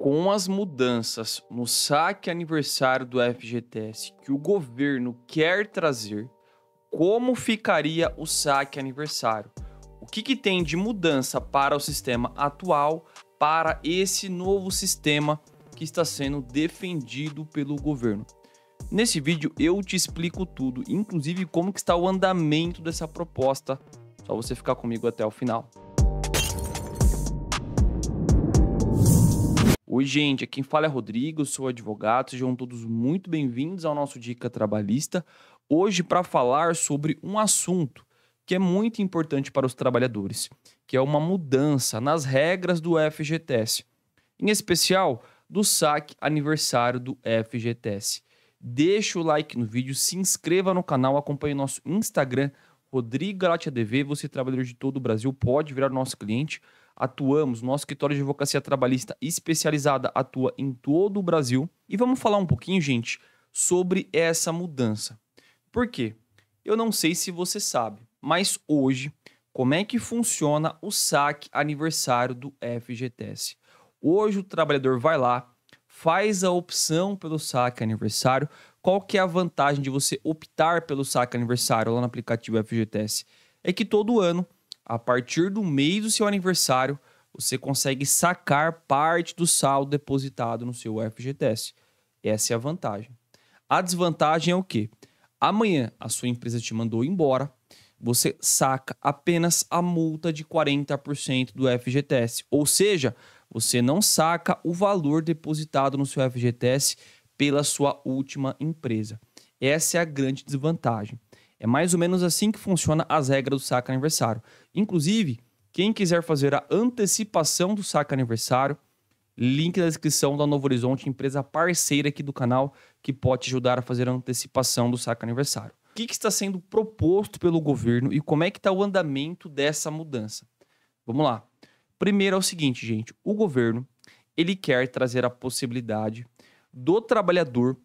com as mudanças no saque aniversário do FGTS que o governo quer trazer, como ficaria o saque aniversário? O que, que tem de mudança para o sistema atual, para esse novo sistema que está sendo defendido pelo governo? Nesse vídeo eu te explico tudo, inclusive como que está o andamento dessa proposta. Só você ficar comigo até o final. Oi, gente, quem fala é Rodrigo, sou advogado, sejam todos muito bem-vindos ao nosso Dica Trabalhista. Hoje, para falar sobre um assunto que é muito importante para os trabalhadores, que é uma mudança nas regras do FGTS, em especial do saque aniversário do FGTS. Deixe o like no vídeo, se inscreva no canal, acompanhe nosso Instagram, Rodrigo Galatia DV, você trabalhador de todo o Brasil, pode virar nosso cliente atuamos, nosso escritório de advocacia trabalhista especializada atua em todo o Brasil. E vamos falar um pouquinho, gente, sobre essa mudança. Por quê? Eu não sei se você sabe, mas hoje, como é que funciona o saque aniversário do FGTS? Hoje o trabalhador vai lá, faz a opção pelo saque aniversário. Qual que é a vantagem de você optar pelo saque aniversário lá no aplicativo FGTS? É que todo ano a partir do mês do seu aniversário, você consegue sacar parte do saldo depositado no seu FGTS. Essa é a vantagem. A desvantagem é o quê? Amanhã a sua empresa te mandou embora, você saca apenas a multa de 40% do FGTS. Ou seja, você não saca o valor depositado no seu FGTS pela sua última empresa. Essa é a grande desvantagem. É mais ou menos assim que funciona as regras do saque aniversário. Inclusive, quem quiser fazer a antecipação do saque aniversário, link na descrição da Novo Horizonte, empresa parceira aqui do canal, que pode ajudar a fazer a antecipação do saque aniversário. O que, que está sendo proposto pelo governo e como é que está o andamento dessa mudança? Vamos lá. Primeiro é o seguinte, gente. O governo, ele quer trazer a possibilidade do trabalhador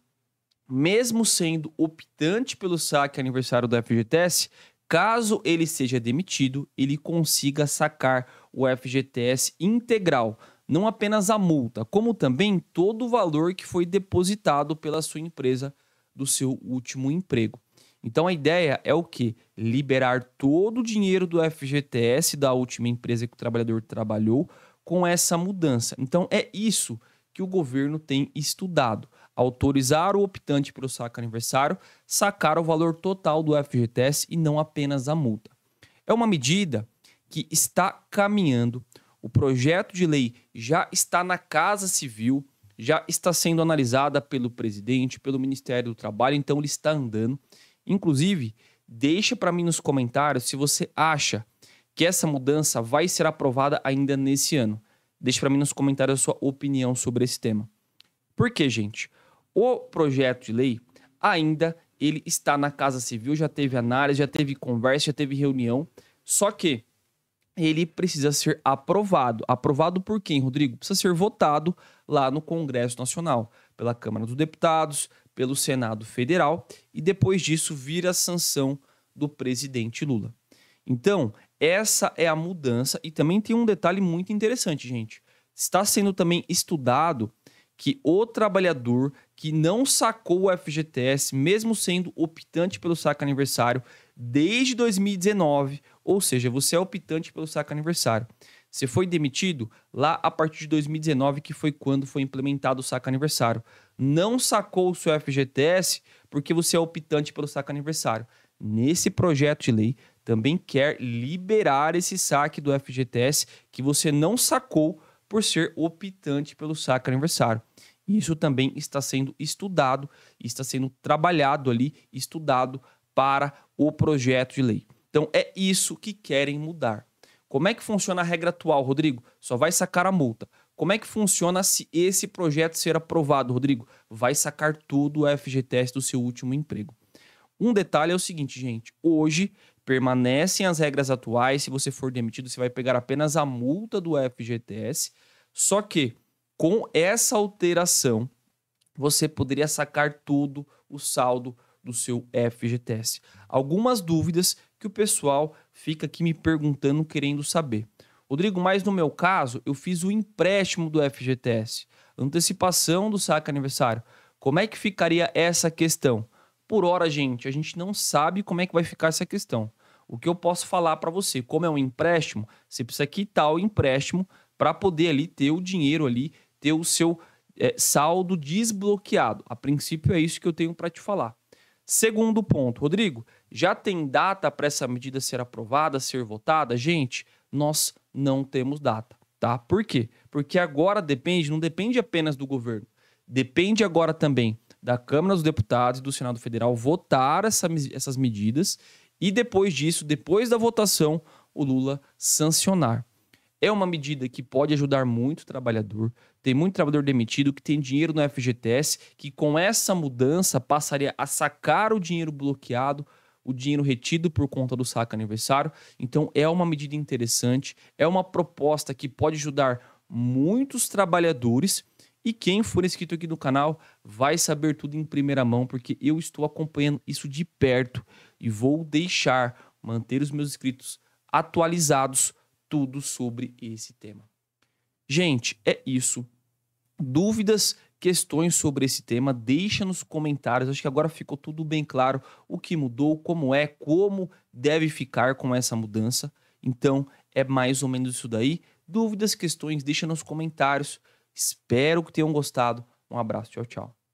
mesmo sendo optante pelo saque aniversário do FGTS, caso ele seja demitido, ele consiga sacar o FGTS integral, não apenas a multa, como também todo o valor que foi depositado pela sua empresa do seu último emprego. Então a ideia é o que? Liberar todo o dinheiro do FGTS da última empresa que o trabalhador trabalhou com essa mudança. Então é isso que o governo tem estudado autorizar o optante para o saque aniversário sacar o valor total do FGTS e não apenas a multa. É uma medida que está caminhando, o projeto de lei já está na Casa Civil, já está sendo analisada pelo presidente, pelo Ministério do Trabalho, então ele está andando. Inclusive, deixa para mim nos comentários se você acha que essa mudança vai ser aprovada ainda nesse ano. deixe para mim nos comentários a sua opinião sobre esse tema. Por quê, gente? O projeto de lei ainda ele está na Casa Civil, já teve análise, já teve conversa, já teve reunião, só que ele precisa ser aprovado. Aprovado por quem, Rodrigo? Precisa ser votado lá no Congresso Nacional, pela Câmara dos Deputados, pelo Senado Federal e depois disso vira a sanção do presidente Lula. Então, essa é a mudança e também tem um detalhe muito interessante, gente. Está sendo também estudado que o trabalhador que não sacou o FGTS, mesmo sendo optante pelo saca aniversário, desde 2019, ou seja, você é optante pelo saca aniversário. Você foi demitido lá a partir de 2019, que foi quando foi implementado o saca aniversário. Não sacou o seu FGTS porque você é optante pelo saca aniversário. Nesse projeto de lei também quer liberar esse saque do FGTS que você não sacou por ser optante pelo saque aniversário. E isso também está sendo estudado, está sendo trabalhado ali, estudado para o projeto de lei. Então é isso que querem mudar. Como é que funciona a regra atual, Rodrigo? Só vai sacar a multa. Como é que funciona se esse projeto ser aprovado, Rodrigo? Vai sacar tudo o FGTS do seu último emprego. Um detalhe é o seguinte, gente. Hoje permanecem as regras atuais. Se você for demitido, você vai pegar apenas a multa do FGTS. Só que com essa alteração, você poderia sacar tudo o saldo do seu FGTS. Algumas dúvidas que o pessoal fica aqui me perguntando, querendo saber. Rodrigo, mas no meu caso, eu fiz o empréstimo do FGTS, antecipação do saque aniversário. Como é que ficaria essa questão? Por hora, gente, a gente não sabe como é que vai ficar essa questão. O que eu posso falar para você, como é um empréstimo, você precisa quitar o empréstimo para poder ali ter o dinheiro ali ter o seu é, saldo desbloqueado. A princípio é isso que eu tenho para te falar. Segundo ponto, Rodrigo, já tem data para essa medida ser aprovada, ser votada? Gente, nós não temos data, tá? Por quê? Porque agora depende, não depende apenas do governo, depende agora também da Câmara dos Deputados e do Senado Federal votar essa, essas medidas e depois disso, depois da votação, o Lula sancionar. É uma medida que pode ajudar muito o trabalhador. Tem muito trabalhador demitido que tem dinheiro no FGTS, que com essa mudança passaria a sacar o dinheiro bloqueado, o dinheiro retido por conta do saco aniversário. Então é uma medida interessante, é uma proposta que pode ajudar muitos trabalhadores. E quem for inscrito aqui no canal vai saber tudo em primeira mão, porque eu estou acompanhando isso de perto e vou deixar manter os meus inscritos atualizados tudo sobre esse tema. Gente, é isso. Dúvidas, questões sobre esse tema, deixa nos comentários. Acho que agora ficou tudo bem claro o que mudou, como é, como deve ficar com essa mudança. Então, é mais ou menos isso daí. Dúvidas, questões, deixa nos comentários. Espero que tenham gostado. Um abraço, tchau, tchau.